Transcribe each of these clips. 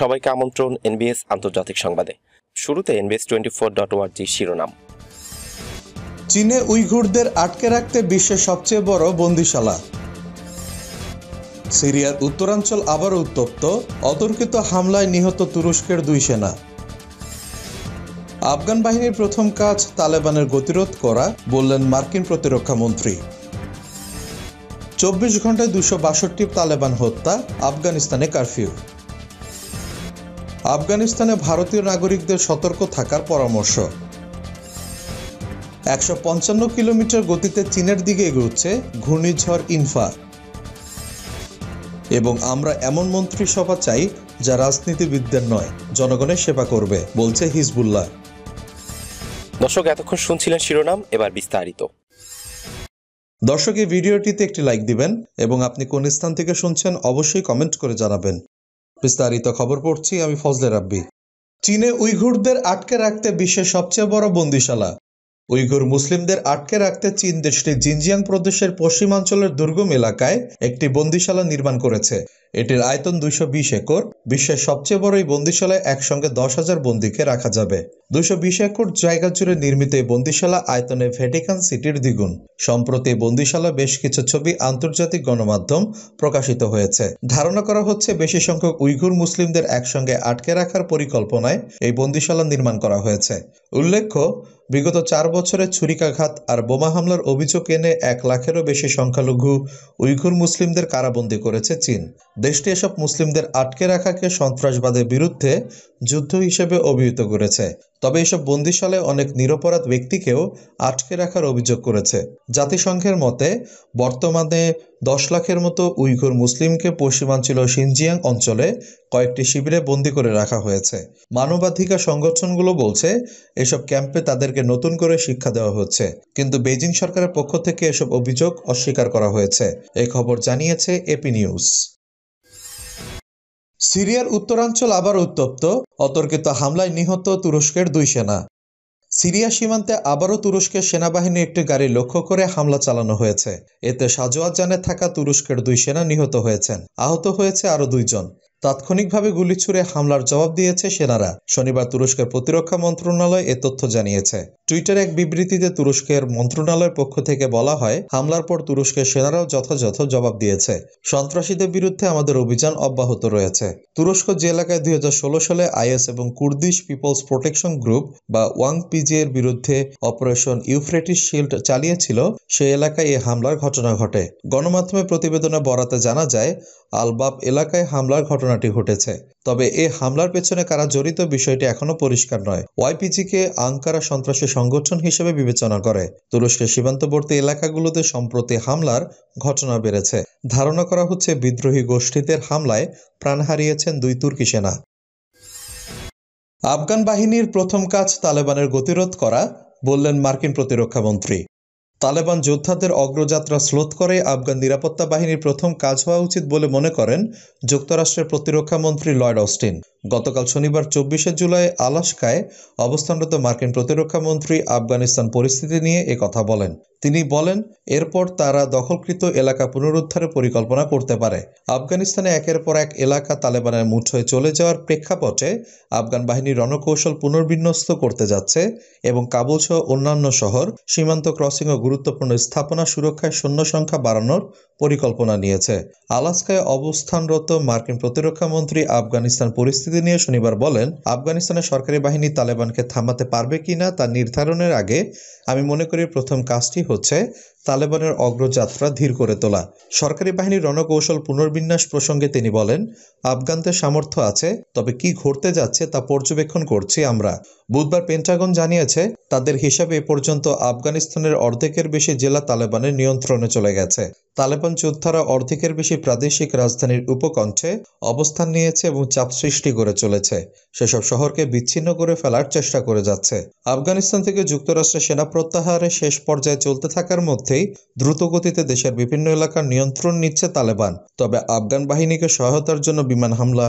সবাইকে আমন্ত্রণ এনবিএস আন্তর্জাতিক সংবাদে শুরুতে এনবিএস টোয়েন্টি ফোর ডট ওয়ার্জি শিরোনাম চীনে উইঘুরদের আটকে রাখতে বিশ্বের সবচেয়ে বড় বন্দিশালা সিরিয়ার উত্তরাঞ্চল আবার উত্তপ্ত অতর্কিত হামলায় নিহত তুরস্কের দুই সেনা আফগান বাহিনীর প্রথম কাজ তালেবানের গতিরোধ করা বললেন মার্কিন প্রতিরক্ষা মন্ত্রী চব্বিশ ঘন্টায় দুশো বাষট্টি তালেবান হত্যা আফগানিস্তানে কারফিউ আফগানিস্তানে ভারতীয় নাগরিকদের সতর্ক থাকার পরামর্শ একশো পঞ্চান্ন কিলোমিটার গতিতে চীনের দিকে এগোচ্ছে ঘূর্ণিঝড় ইনফা এবং আমরা এমন মন্ত্রিসভা চাই যা রাজনীতিবিদদের নয় জনগণের সেবা করবে বলছে হিজবুল্লাহ দর্শক এতক্ষণ শুনছিলেন শিরোনাম এবার বিস্তারিত দর্শক এই ভিডিওটিতে একটি লাইক দিবেন এবং আপনি কোন স্থান থেকে শুনছেন অবশ্যই কমেন্ট করে জানাবেন বিস্তারিত খবর পড়ছি আমি ফজলে রাব্বি চীনে উইঘুরদের আটকে রাখতে বিশ্বের সবচেয়ে বড় বন্দিশালা উইঘুর মুসলিমদের আটকে রাখতে চীন দেশটি জিনজিয়াং প্রদেশের পশ্চিমাঞ্চলের দুর্গম এলাকায় একটি বন্দিশালা নির্মাণ করেছে এটির আয়তন দুইশো বিশ একর বিশ্বের সবচেয়ে বড় এই বন্দিশালায় একসঙ্গে দশ হাজার বন্দীকে রাখা যাবে দুশো বিশ একর জায়গা জুড়ে নির্মিত এই বন্দিশালা আয়তনে ভ্যাটিকান সিটির দ্বিগুণ সম্প্রতি বন্দিশালা বেশ কিছু ছবি আন্তর্জাতিক গণমাধ্যম প্রকাশিত হয়েছে ধারণা করা হচ্ছে বেশি সংখ্যক উইঘুর মুসলিমদের একসঙ্গে আটকে রাখার পরিকল্পনায় এই বন্দিশালা নির্মাণ করা হয়েছে উল্লেখ্য বিগত চার বছরে ছুরিকাঘাত আর বোমা হামলার অভিযোগ এনে এক লাখেরও বেশি সংখ্যালঘু উইঘুর মুসলিমদের কারাবন্দি করেছে চীন দেশটি এসব মুসলিমদের আটকে রাখাকে সন্ত্রাসবাদের বিরুদ্ধে যুদ্ধ হিসেবে অভিহিত করেছে তবে এসব বন্দিশালে অনেক নিরপরাধ ব্যক্তিকেও আটকে রাখার অভিযোগ করেছে জাতিসংঘের মতে বর্তমানে দশ লাখের মতো উইঘুর মুসলিমকে পশ্চিমাঞ্চল সিনজিয়াং অঞ্চলে কয়েকটি শিবিরে বন্দী করে রাখা হয়েছে মানবাধিকার সংগঠনগুলো বলছে এসব ক্যাম্পে তাদেরকে নতুন করে শিক্ষা দেওয়া হচ্ছে কিন্তু বেজিং সরকারের পক্ষ থেকে এসব অভিযোগ অস্বীকার করা হয়েছে এই খবর জানিয়েছে এপি নিউজ সিরিয়ার উত্তরাঞ্চল আবার উত্তপ্ত অতর্কিত হামলায় নিহত তুরস্কের দুই সেনা সিরিয়া সীমান্তে আবারও তুরস্কের সেনাবাহিনী একটি গাড়ি লক্ষ্য করে হামলা চালানো হয়েছে এতে সাজোয়াজানে থাকা তুরস্কের দুই সেনা নিহত হয়েছেন আহত হয়েছে আরও দুইজন তাৎক্ষণিকভাবে গুলি ছুড়ে হামলার জবাব দিয়েছে সেনারা শনিবার তুরস্কের প্রতিরক্ষা মন্ত্রণালয় এ তথ্য জানিয়েছে টুইটার এক বিবৃতিতে তুরস্কের মন্ত্রণালয়ের পক্ষ থেকে বলা হয় হামলার পর তুরস্কের সেনারাও যথাযথ জবাব দিয়েছে সন্ত্রাসীদের বিরুদ্ধে আমাদের অভিযান অব্যাহত রয়েছে তুরস্ক যে এলাকায় দুই সালে আইএস এবং কুর্দিশ পিপলস প্রোটেকশন গ্রুপ বা ওয়াং পিজি এর বিরুদ্ধে অপারেশন ইউফ্রেটিস শিল্ড চালিয়েছিল সে এলাকায় এ হামলার ঘটনা ঘটে গণমাধ্যমে প্রতিবেদনে বরাতে জানা যায় আলবাব এলাকায় হামলার ঘটনা ঘটনাটি ঘটেছে তবে এ হামলার পেছনে কারা জড়িত বিষয়টি এখনও পরিষ্কার নয় ওয়াইপিজিকে আঙ্কারা সন্ত্রাসী সংগঠন হিসেবে বিবেচনা করে তুরস্কের সীমান্তবর্তী এলাকাগুলোতে সম্প্রতি হামলার ঘটনা বেড়েছে ধারণা করা হচ্ছে বিদ্রোহী গোষ্ঠীদের হামলায় প্রাণ হারিয়েছেন দুই তুর্কি সেনা আফগান বাহিনীর প্রথম কাজ তালেবানের গতিরোধ করা বললেন মার্কিন প্রতিরক্ষামন্ত্রী তালেবান যোদ্ধাদের অগ্রযাত্রা শ্লোথ করে আফগান নিরাপত্তা বাহিনীর প্রথম কাজ হওয়া উচিত বলে মনে করেন যুক্তরাষ্ট্রের প্রতিরক্ষা মন্ত্রী লয়েড অস্টিন গতকাল শনিবার চব্বিশে জুলাই আলাস্কায় অবস্থানরত মার্কিন প্রতিরক্ষা মন্ত্রী আফগানিস্তান পরিস্থিতি নিয়ে কথা বলেন তিনি বলেন এরপর তারা দখলকৃত এলাকা পুনরুদ্ধারের পরিকল্পনা করতে পারে আফগানিস্তানে একের পর এক এলাকা তালেবানের মুঠোয় চলে যাওয়ার প্রেক্ষাপটে আফগান বাহিনী রণকৌশল পুনর্বিন্যস্ত করতে যাচ্ছে এবং কাবুল সহ অন্যান্য শহর সীমান্ত ক্রসিং ও গুরুত্বপূর্ণ স্থাপনা সুরক্ষায় সৈন্য সংখ্যা বাড়ানোর পরিকল্পনা নিয়েছে আলাস্কায় অবস্থানরত মার্কিন প্রতিরক্ষামন্ত্রী আফগানিস্তান পরিস্থিতি পরিস্থিতি নিয়ে শনিবার বলেন আফগানিস্তানের সরকারি বাহিনী তালেবানকে থামাতে পারবে কিনা তা নির্ধারণের আগে আমি মনে করি প্রথম কাজটি হচ্ছে তালেবানের অগ্রযাত্রা ধীর করে তোলা সরকারি বাহিনীর রণকৌশল পুনর্বিন্যাস প্রসঙ্গে তিনি বলেন আফগানদের সামর্থ্য আছে তবে কি ঘটতে যাচ্ছে তা পর্যবেক্ষণ করছি আমরা বুধবার পেন্টাগন জানিয়েছে তাদের হিসাবে এ পর্যন্ত আফগানিস্তানের অর্ধেকের বেশি জেলা তালেবানের নিয়ন্ত্রণে চলে গেছে তালেবান যোদ্ধারা অর্ধেকের বেশি প্রাদেশিক রাজধানীর উপকণ্ঠে অবস্থান নিয়েছে এবং চাপ সৃষ্টি করে চলেছে সেসব শহরকে বিচ্ছিন্ন করে ফেলার চেষ্টা করে যাচ্ছে আফগানিস্তান থেকে যুক্তরাষ্ট্রের সেনা প্রত্যাহারে শেষ পর্যায়ে চলতে থাকার মধ্যে দ্রুত দ্রুতগতিতে দেশের বিভিন্ন এলাকার নিয়ন্ত্রণ নিচ্ছে তালেবান তবে আফগান বাহিনীকে সহায়তার জন্য বিমান হামলা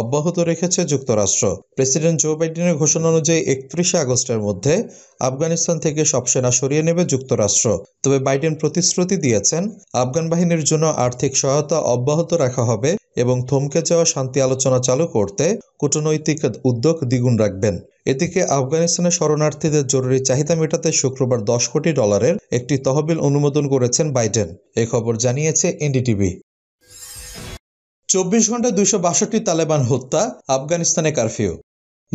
অব্যাহত রেখেছে যুক্তরাষ্ট্র প্রেসিডেন্ট জো বাইডেনের ঘোষণা অনুযায়ী একত্রিশে আগস্টের মধ্যে আফগানিস্তান থেকে সব সেনা সরিয়ে নেবে যুক্তরাষ্ট্র তবে বাইডেন প্রতিশ্রুতি দিয়েছেন আফগান বাহিনীর জন্য আর্থিক সহায়তা অব্যাহত রাখা হবে এবং থমকে যাওয়া শান্তি আলোচনা চালু করতে কূটনৈতিক উদ্যোগ দ্বিগুণ রাখবেন এদিকে আফগানিস্তানের শরণার্থীদের জরুরি চাহিদা মেটাতে শুক্রবার দশ কোটি ডলারের একটি তহবিল অনুমোদন করেছেন বাইডেন এ খবর জানিয়েছে এনডিটিভি চব্বিশ ঘন্টায় দুইশো বাষট্টি তালেবান হত্যা আফগানিস্তানে কারফিউ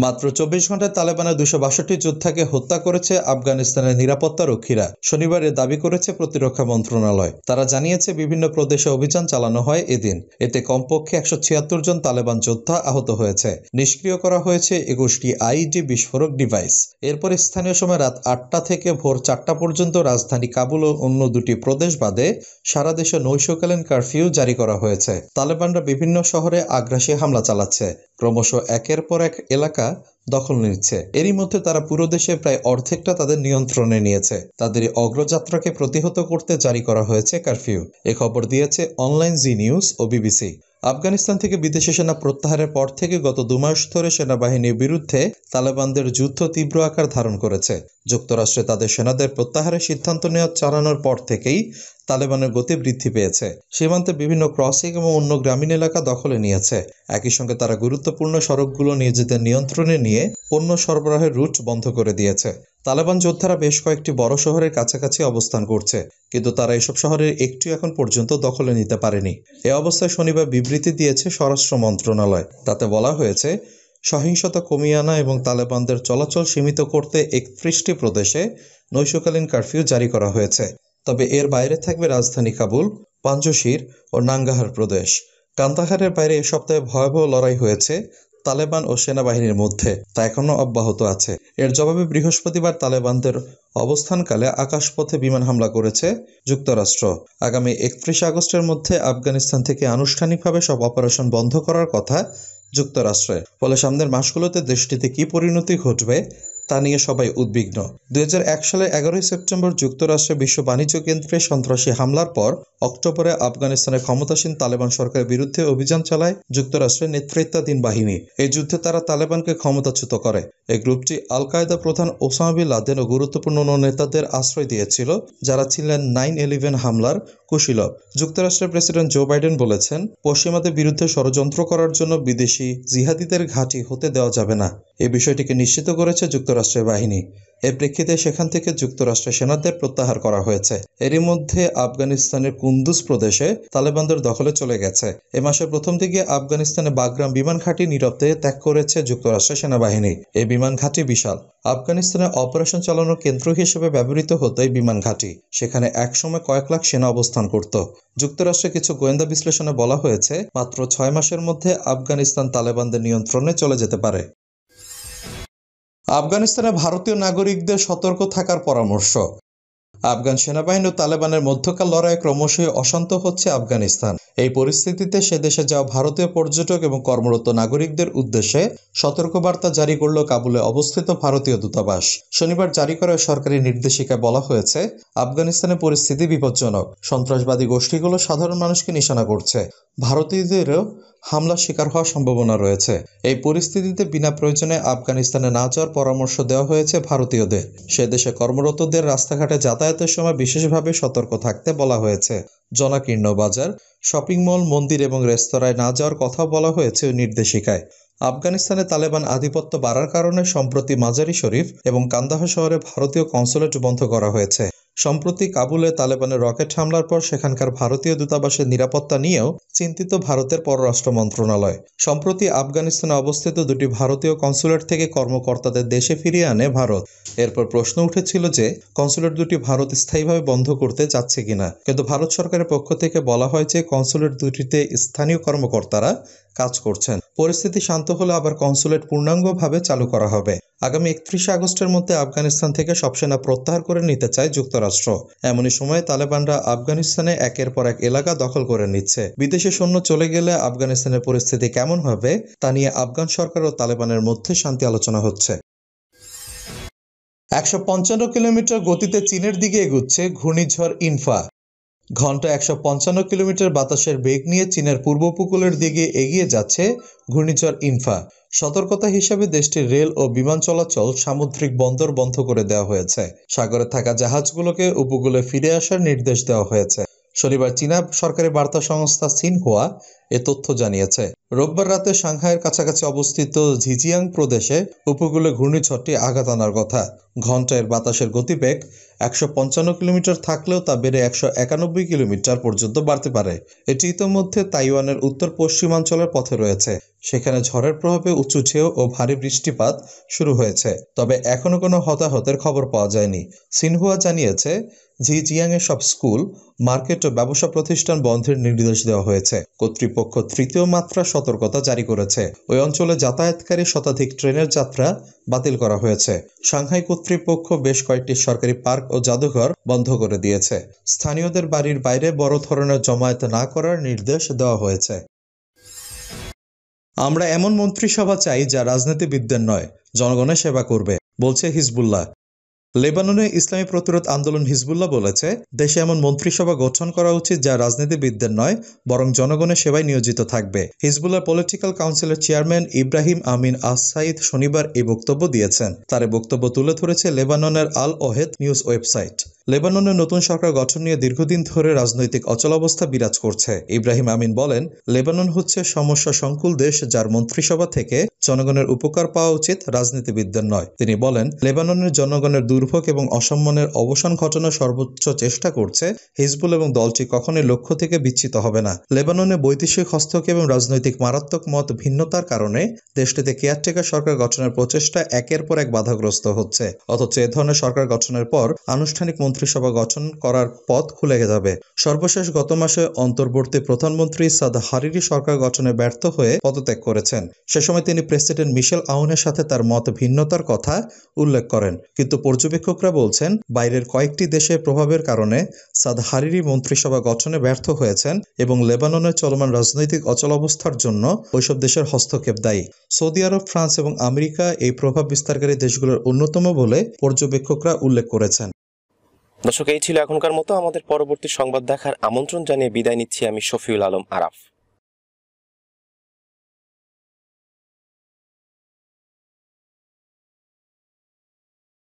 মাত্র চব্বিশ ঘন্টায় তালেবানের দুশো বাষট্টি যোদ্ধাকে হত্যা করেছে আফগানিস্তানের নিরাপত্তা রক্ষীরা শনিবার এ দাবি করেছে প্রতিরক্ষা মন্ত্রণালয় তারা জানিয়েছে বিভিন্ন প্রদেশে অভিযান চালানো হয় এদিন এতে কমপক্ষে একশো ছিয়াত্তর জন তালেবান যোদ্ধা আহত হয়েছে নিষ্ক্রিয় করা হয়েছে একুশটি আইডি বিস্ফোরক ডিভাইস এরপর স্থানীয় সময় রাত আটটা থেকে ভোর চারটা পর্যন্ত রাজধানী কাবুল ও অন্য দুটি প্রদেশ বাদে সারা দেশে নৈশকালীন কারফিউ জারি করা হয়েছে তালেবানরা বিভিন্ন শহরে আগ্রাসী হামলা চালাচ্ছে ক্রমশ একের পর এক এলাকা দখল নিচ্ছে এরই মধ্যে তারা পুরো দেশে প্রায় অর্ধেকটা তাদের নিয়ন্ত্রণে নিয়েছে তাদের অগ্রযাত্রাকে প্রতিহত করতে জারি করা হয়েছে কারফিউ এ খবর দিয়েছে অনলাইন জি নিউজ ও বিবিসি আফগানিস্তান থেকে বিদেশি সেনা প্রত্যাহারের পর থেকে গত দুমাস ধরে সেনাবাহিনীর বিরুদ্ধে তালেবানদের যুদ্ধ তীব্র আকার ধারণ করেছে যুক্তরাষ্ট্রে তাদের সেনাদের প্রত্যাহারের সিদ্ধান্ত নেওয়া চালানোর পর থেকেই তালেবানের গতি বৃদ্ধি পেয়েছে সীমান্তে বিভিন্ন ক্রসিং এবং অন্য গ্রামীণ এলাকা দখলে নিয়েছে একই সঙ্গে তারা গুরুত্বপূর্ণ সড়কগুলো নিজেদের নিয়ন্ত্রণে নিয়ে পণ্য সরবরাহের রুট বন্ধ করে দিয়েছে তালেবান যোদ্ধারা বেশ কয়েকটি বড় শহরের কাছাকাছি অবস্থান করছে কিন্তু তারা এসব শহরের একটি এখন পর্যন্ত দখলে নিতে পারেনি এ অবস্থায় শনিবার বিবৃতি দিয়েছে স্বরাষ্ট্র মন্ত্রণালয় তাতে বলা হয়েছে সহিংসতা কমিয়ে আনা এবং তালেবানদের চলাচল সীমিত করতে একত্রিশটি প্রদেশে নৈশকালীন কারফিউ জারি করা হয়েছে তবে এর বাইরে থাকবে রাজধানী কাবুল পাঞ্জশির ও নাঙ্গাহার প্রদেশ কান্তাহারের বাইরে এ সপ্তাহে ভয়াবহ লড়াই হয়েছে তালেবান ও সেনাবাহিনীর মধ্যে তা এখনও অব্যাহত আছে এর জবাবে বৃহস্পতিবার তালেবানদের অবস্থানকালে আকাশপথে বিমান হামলা করেছে যুক্তরাষ্ট্র আগামী একত্রিশে আগস্টের মধ্যে আফগানিস্তান থেকে আনুষ্ঠানিকভাবে সব অপারেশন বন্ধ করার কথা যুক্তরাষ্ট্রে ফলে সামনের মাসগুলোতে দেশটিতে কি পরিণতি ঘটবে তা নিয়ে সবাই উদ্বিগ্ন দুই সালের এগারোই সেপ্টেম্বর যুক্তরাষ্ট্রে বিশ্ব বাণিজ্য কেন্দ্রে সন্ত্রাসী হামলার পর অক্টোবরে আফগানিস্তানের ক্ষমতাসীন তালেবান সরকারের বিরুদ্ধে অভিযান চালায় যুক্তরাষ্ট্রের নেতৃত্বাধীন বাহিনী এই যুদ্ধে তারা তালেবানকে ক্ষমতাচ্যুত করে এই গ্রুপটি আল কায়দা প্রধান ওসামাবি লাদেন ও গুরুত্বপূর্ণ নেতাদের আশ্রয় দিয়েছিল যারা ছিলেন নাইন ইলেভেন হামলার কুশীলভ যুক্তরাষ্ট্রের প্রেসিডেন্ট জো বাইডেন বলেছেন পশ্চিমাদের বিরুদ্ধে ষড়যন্ত্র করার জন্য বিদেশি জিহাদিদের ঘাঁটি হতে দেওয়া যাবে না এই বিষয়টিকে নিশ্চিত করেছে যুক্তরাষ্ট্র যুক্তরাষ্ট্রের বাহিনী এর প্রেক্ষিতে সেখান থেকে যুক্তরাষ্ট্রের সেনাদের প্রত্যাহার করা হয়েছে এরই মধ্যে আফগানিস্তানের কুন্দুজ প্রদেশে তালেবানদের দখলে চলে গেছে এ মাসের প্রথম দিকে আফগানিস্তানে বাগরাম বিমান ঘাঁটি নিরপ্তে ত্যাগ করেছে যুক্তরাষ্ট্রের সেনাবাহিনী এই বিমান ঘাঁটি বিশাল আফগানিস্তানে অপারেশন চালানোর কেন্দ্র হিসেবে ব্যবহৃত হতো এই বিমান ঘাঁটি সেখানে একসময় কয়েক লাখ সেনা অবস্থান করত যুক্তরাষ্ট্রের কিছু গোয়েন্দা বিশ্লেষণে বলা হয়েছে মাত্র ছয় মাসের মধ্যে আফগানিস্তান তালেবানদের নিয়ন্ত্রণে চলে যেতে পারে আফগানিস্তানে ভারতীয় নাগরিকদের সতর্ক থাকার পরামর্শ আফগান সেনাবাহিনী ও তালেবানের মধ্যকার লড়াই ক্রমশই অশান্ত হচ্ছে আফগানিস্তান এই পরিস্থিতিতে সে দেশে যাওয়া ভারতীয় পর্যটক এবং কর্মরত নাগরিকদের উদ্দেশ্যে সতর্কবার্তা জারি করল কাবুলে অবস্থিত ভারতীয় দূতাবাস শনিবার জারি করা সরকারি নির্দেশিকায় বলা হয়েছে আফগানিস্তানে পরিস্থিতি বিপজ্জনক সন্ত্রাসবাদী গোষ্ঠীগুলো সাধারণ মানুষকে নিশানা করছে ভারতীয়দেরও হামলার শিকার হওয়ার সম্ভাবনা রয়েছে এই পরিস্থিতিতে বিনা প্রয়োজনে আফগানিস্তানে না যাওয়ার পরামর্শ দেওয়া হয়েছে ভারতীয়দের সে দেশে কর্মরতদের রাস্তাঘাটে যাতায়াতের সময় বিশেষভাবে সতর্ক থাকতে বলা হয়েছে জনাকীর্ণ বাজার শপিং মল মন্দির এবং রেস্তোরাঁয় না যাওয়ার কথা বলা হয়েছে নির্দেশিকায় আফগানিস্তানে তালেবান আধিপত্য বাড়ার কারণে সম্প্রতি মাজারি শরীফ এবং কান্দাহা শহরে ভারতীয় কনসুলেট বন্ধ করা হয়েছে সম্প্রতি কাবুলে তালেবানের রকেট হামলার পর সেখানকার ভারতীয় দূতাবাসের নিরাপত্তা নিয়েও চিন্তিত ভারতের পররাষ্ট্র মন্ত্রণালয় সম্প্রতি আফগানিস্তানে অবস্থিত দুটি ভারতীয় কনসুলেট থেকে কর্মকর্তাদের দেশে ফিরিয়ে আনে ভারত এরপর প্রশ্ন উঠেছিল যে কনসুলেট দুটি ভারত স্থায়ীভাবে বন্ধ করতে চাচ্ছে কিনা কিন্তু ভারত সরকারের পক্ষ থেকে বলা হয় যে কনসুলেট দুটিতে স্থানীয় কর্মকর্তারা কাজ করছেন পরিস্থিতি শান্ত হলে আবার কনসুলেট পূর্ণাঙ্গভাবে চালু করা হবে আগামী একত্রিশে আগস্টের মধ্যে আফগানিস্তান থেকে সব সেনা প্রত্যাহার করে নিতে চায় যুক্তরাষ্ট্র এমনই সময়ে তালেবানরা আফগানিস্তানে একের পর এক এলাকা দখল করে নিচ্ছে বিদেশে সৈন্য চলে গেলে আফগানিস্তানের পরিস্থিতি কেমন হবে তা নিয়ে আফগান সরকার ও তালেবানের মধ্যে শান্তি আলোচনা হচ্ছে একশো কিলোমিটার গতিতে চীনের দিকে এগুচ্ছে ঘূর্ণিঝড় ইনফা ঘন্টা একশো পঞ্চান্ন কিলোমিটার বাতাসের বেগ নিয়ে চীনের পূর্ব উপকূলের দিকে এগিয়ে যাচ্ছে ঘূর্ণিঝড় ইনফা সতর্কতা হিসেবে দেশটির রেল ও বিমান চলাচল সামুদ্রিক বন্দর বন্ধ করে দেওয়া হয়েছে সাগরে থাকা জাহাজগুলোকে উপকূলে ফিরে আসার নির্দেশ দেওয়া হয়েছে শনিবার চীনা সরকারি বার্তা সংস্থা সিনহুয়া এ তথ্য জানিয়েছে রোববার রাতে সাংহাইয়ের কাছাকাছি অবস্থিত ঝিজিয়াং প্রদেশে উপকূলে ঘূর্ণিঝড়টি আঘাত আনার কথা ঘন্টায় বাতাসের গতিবেগ একশো পঞ্চান্ন কিলোমিটার থাকলেও তা বেড়ে একশো একানব্বই কিলোমিটার পর্যন্ত বাড়তে পারে এটি ইতোমধ্যে তাইওয়ানের উত্তর পশ্চিমাঞ্চলের পথে রয়েছে সেখানে ঝড়ের প্রভাবে উঁচু ছেও ও ভারী বৃষ্টিপাত শুরু হয়েছে তবে এখনও কোনো হতাহতের খবর পাওয়া যায়নি সিনহুয়া জানিয়েছে ঝিজিয়াংয়ের সব স্কুল মার্কেট ও ব্যবসা প্রতিষ্ঠান বন্ধের নির্দেশ দেওয়া হয়েছে কর্তৃপক্ষ তৃতীয় মাত্রা সতর্কতা জারি করেছে ওই অঞ্চলে যাতায়াতকারী শতাধিক ট্রেনের যাত্রা বাতিল করা হয়েছে সাংহাই কর্তৃপক্ষ বেশ কয়েকটি সরকারি পার্ক ও জাদুঘর বন্ধ করে দিয়েছে স্থানীয়দের বাড়ির বাইরে বড় ধরনের জমায়েত না করার নির্দেশ দেওয়া হয়েছে আমরা এমন মন্ত্রিসভা চাই যা রাজনীতিবিদদের নয় জনগণের সেবা করবে বলছে হিজবুল্লাহ লেবাননে ইসলামী প্রতিরোধ আন্দোলন হিজবুল্লাহ বলেছে দেশে এমন মন্ত্রিসভা গঠন করা উচিত যা রাজনীতিবিদদের নয় বরং জনগণের সেবায় নিয়োজিত থাকবে হিজবুল্লাহ পলিটিক্যাল কাউন্সিলের চেয়ারম্যান ইব্রাহিম আমিন সাইদ শনিবার এই বক্তব্য দিয়েছেন তার বক্তব্য তুলে ধরেছে লেবাননের আল ওহেদ নিউজ ওয়েবসাইট লেবাননের নতুন সরকার গঠন নিয়ে দীর্ঘদিন ধরে রাজনৈতিক অচলাবস্থা বিরাজ করছে ইব্রাহিম আমিন বলেন লেবানন হচ্ছে সমস্যা সংকুল দেশ যার মন্ত্রিসভা থেকে জনগণের উপকার পাওয়া উচিত রাজনীতিবিদদের নয় তিনি বলেন লেবাননের জনগণের দু দুর্ভোগ এবং অসম্মানের অবসান ঘটানোর সর্বোচ্চ চেষ্টা করছে হিজবুল এবং দলটি কখনোই লক্ষ্য থেকে বিচ্ছিত হবে না লেবাননে বৈদেশিক হস্তক্ষেপ এবং রাজনৈতিক মারাত্মক মত ভিন্নতার কারণে দেশটিতে কেয়ারটেকার সরকার গঠনের প্রচেষ্টা একের পর এক বাধাগ্রস্ত হচ্ছে অথচ এ ধরনের সরকার গঠনের পর আনুষ্ঠানিক মন্ত্রিসভা গঠন করার পথ খুলে যাবে সর্বশেষ গত মাসে অন্তর্বর্তী প্রধানমন্ত্রী সাদ হারিরি সরকার গঠনে ব্যর্থ হয়ে পদত্যাগ করেছেন সে সময় তিনি প্রেসিডেন্ট মিশেল আউনের সাথে তার মত ভিন্নতার কথা উল্লেখ করেন কিন্তু পর্যবেক্ষণ পর্যবেক্ষকরা বলছেন বাইরের কয়েকটি দেশের প্রভাবের কারণে সাদ হারিরি মন্ত্রিসভা গঠনে ব্যর্থ হয়েছেন এবং লেবাননের চলমান রাজনৈতিক অচলাবস্থার জন্য ওইসব দেশের হস্তক্ষেপ দায়ী সৌদি আরব ফ্রান্স এবং আমেরিকা এই প্রভাব বিস্তারকারী দেশগুলোর অন্যতম বলে পর্যবেক্ষকরা উল্লেখ করেছেন দর্শক এই ছিল এখনকার মতো আমাদের পরবর্তী সংবাদ দেখার আমন্ত্রণ জানিয়ে বিদায় নিচ্ছি আমি শফিউল আলম আরাফ